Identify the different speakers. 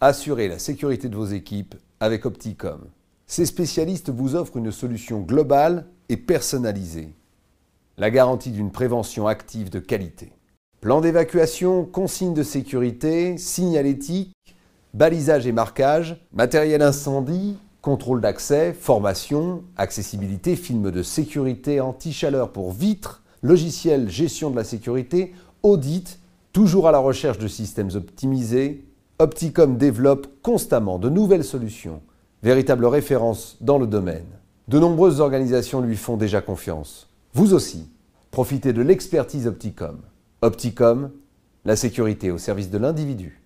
Speaker 1: Assurez la sécurité de vos équipes avec Opticom. Ces spécialistes vous offrent une solution globale et personnalisée. La garantie d'une prévention active de qualité. Plan d'évacuation, consignes de sécurité, signalétique, balisage et marquage, matériel incendie, contrôle d'accès, formation, accessibilité, films de sécurité, anti-chaleur pour vitres, logiciel gestion de la sécurité, audit, toujours à la recherche de systèmes optimisés, Opticom développe constamment de nouvelles solutions, véritables références dans le domaine. De nombreuses organisations lui font déjà confiance. Vous aussi, profitez de l'expertise Opticom. Opticom, la sécurité au service de l'individu.